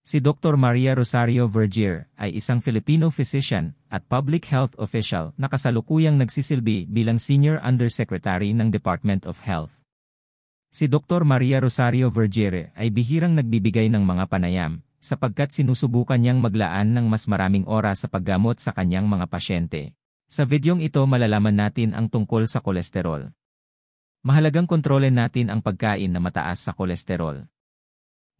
Si Dr. Maria Rosario Vergier ay isang Filipino physician at public health official na kasalukuyang nagsisilbi bilang Senior Undersecretary ng Department of Health. Si Dr. Maria Rosario Vergier ay bihirang nagbibigay ng mga panayam sapagkat sinusubukan niyang maglaan ng mas maraming oras sa paggamot sa kanyang mga pasyente. Sa videong ito malalaman natin ang tungkol sa kolesterol. Mahalagang kontrolin natin ang pagkain na mataas sa kolesterol.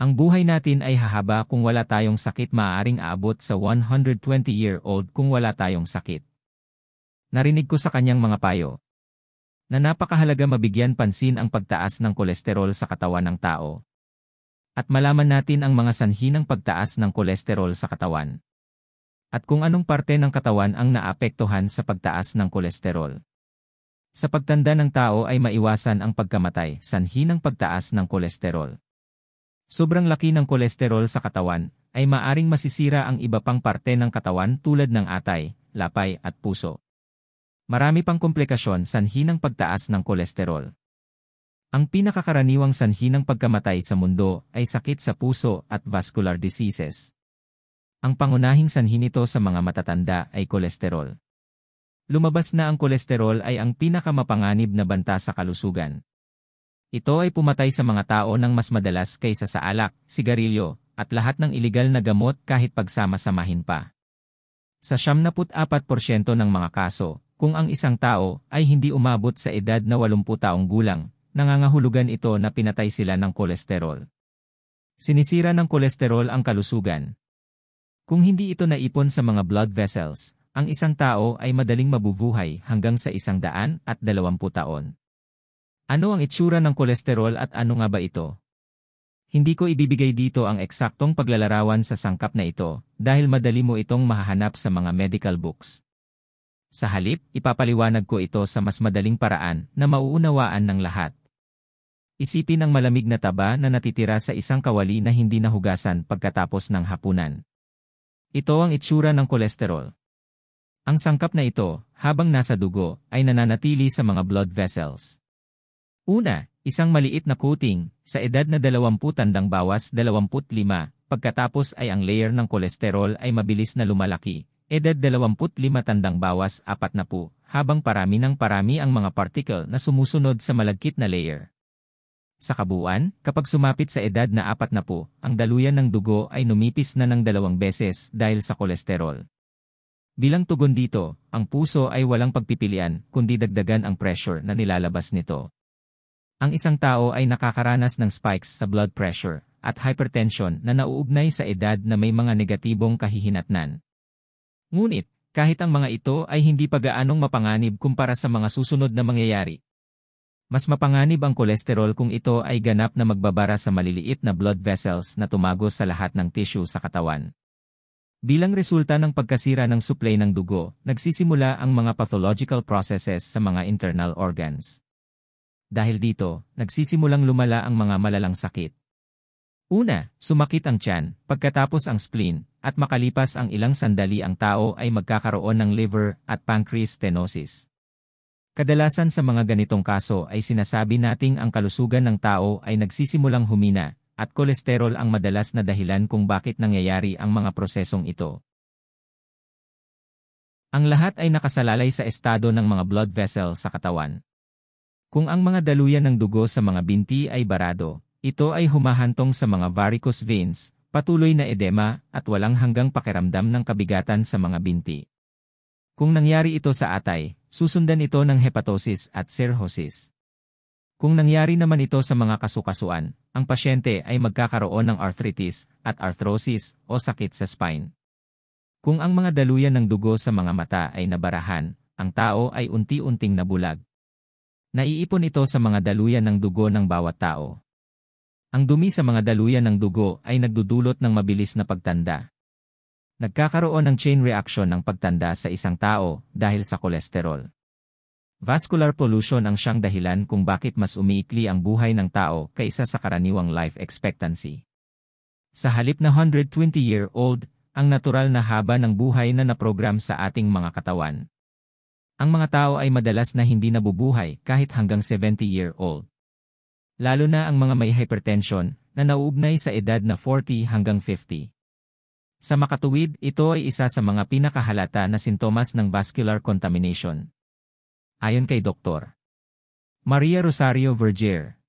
Ang buhay natin ay hahaba kung wala tayong sakit maaaring aabot sa 120-year-old kung wala tayong sakit. Narinig ko sa kanyang mga payo na napakahalaga mabigyan pansin ang pagtaas ng kolesterol sa katawan ng tao. At malaman natin ang mga sanhi ng pagtaas ng kolesterol sa katawan. At kung anong parte ng katawan ang naapektuhan sa pagtaas ng kolesterol. Sa pagtanda ng tao ay maiwasan ang pagkamatay, sanhi ng pagtaas ng kolesterol. Sobrang laki ng kolesterol sa katawan, ay maaring masisira ang iba pang parte ng katawan tulad ng atay, lapay at puso. Marami pang komplikasyon sanhi ng pagtaas ng kolesterol. Ang pinakakaraniwang sanhi ng pagkamatay sa mundo ay sakit sa puso at vascular diseases. Ang pangunahing sanhi nito sa mga matatanda ay kolesterol lumabas na ang kolesterol ay ang pinakamapanganib na banta sa kalusugan. Ito ay pumatay sa mga tao ng mas madalas kaysa sa alak, sigarilyo, at lahat ng ilegal na gamot kahit pagsama-samahin pa. Sa 74% ng mga kaso, kung ang isang tao ay hindi umabot sa edad na 80 taong gulang, nangangahulugan ito na pinatay sila ng kolesterol. Sinisira ng kolesterol ang kalusugan. Kung hindi ito naipon sa mga blood vessels, ang isang tao ay madaling mabubuhay hanggang sa isang daan at dalawampu taon. Ano ang itsura ng kolesterol at ano nga ba ito? Hindi ko ibibigay dito ang eksaktong paglalarawan sa sangkap na ito dahil madali mo itong mahahanap sa mga medical books. Sa halip, ipapaliwanag ko ito sa mas madaling paraan na mauunawaan ng lahat. Isipin ang malamig na taba na natitira sa isang kawali na hindi nahugasan pagkatapos ng hapunan. Ito ang itsura ng kolesterol. Ang sangkap na ito, habang nasa dugo, ay nananatili sa mga blood vessels. Una, isang maliit na coating, sa edad na 20 tandang bawas 25, pagkatapos ay ang layer ng kolesterol ay mabilis na lumalaki, edad 25 tandang bawas 40, habang parami ng parami ang mga particle na sumusunod sa malagkit na layer. Sa kabuuan, kapag sumapit sa edad na 40, ang daluyan ng dugo ay numipis na ng dalawang beses dahil sa kolesterol. Bilang tugon dito, ang puso ay walang pagpipilian kundi dagdagan ang pressure na nilalabas nito. Ang isang tao ay nakakaranas ng spikes sa blood pressure at hypertension na nauugnay sa edad na may mga negatibong kahihinatnan. Ngunit, kahit ang mga ito ay hindi pa gaanong mapanganib kumpara sa mga susunod na mangyayari. Mas mapanganib ang kolesterol kung ito ay ganap na magbabara sa maliliit na blood vessels na tumago sa lahat ng tissue sa katawan. Bilang resulta ng pagkasira ng supply ng dugo, nagsisimula ang mga pathological processes sa mga internal organs. Dahil dito, nagsisimulang lumala ang mga malalang sakit. Una, sumakit ang tiyan, pagkatapos ang spleen, at makalipas ang ilang sandali ang tao ay magkakaroon ng liver at pancreas stenosis. Kadalasan sa mga ganitong kaso ay sinasabi nating ang kalusugan ng tao ay nagsisimulang humina, at kolesterol ang madalas na dahilan kung bakit nangyayari ang mga prosesong ito. Ang lahat ay nakasalalay sa estado ng mga blood vessel sa katawan. Kung ang mga daluyan ng dugo sa mga binti ay barado, ito ay humahantong sa mga varicose veins, patuloy na edema, at walang hanggang pakiramdam ng kabigatan sa mga binti. Kung nangyari ito sa atay, susundan ito ng hepatosis at cirrhosis. Kung nangyari naman ito sa mga kasukasuan, ang pasyente ay magkakaroon ng arthritis at arthrosis o sakit sa spine. Kung ang mga daluyan ng dugo sa mga mata ay nabarahan, ang tao ay unti-unting nabulag, Naiipon ito sa mga daluyan ng dugo ng bawat tao. Ang dumi sa mga daluyan ng dugo ay nagdudulot ng mabilis na pagtanda. Nagkakaroon ng chain reaction ng pagtanda sa isang tao dahil sa kolesterol. Vascular pollution ang siyang dahilan kung bakit mas umiikli ang buhay ng tao kaysa sa karaniwang life expectancy. Sa halip na 120-year-old, ang natural na haba ng buhay na naprogram sa ating mga katawan ang mga tao ay madalas na hindi nabubuhay kahit hanggang 70-year-old. Lalo na ang mga may hypertension na nauugnay sa edad na 40 hanggang 50. Sa makatuwid, ito ay isa sa mga pinakahalata na sintomas ng vascular contamination. Ayon kay Dr. Maria Rosario Vergier,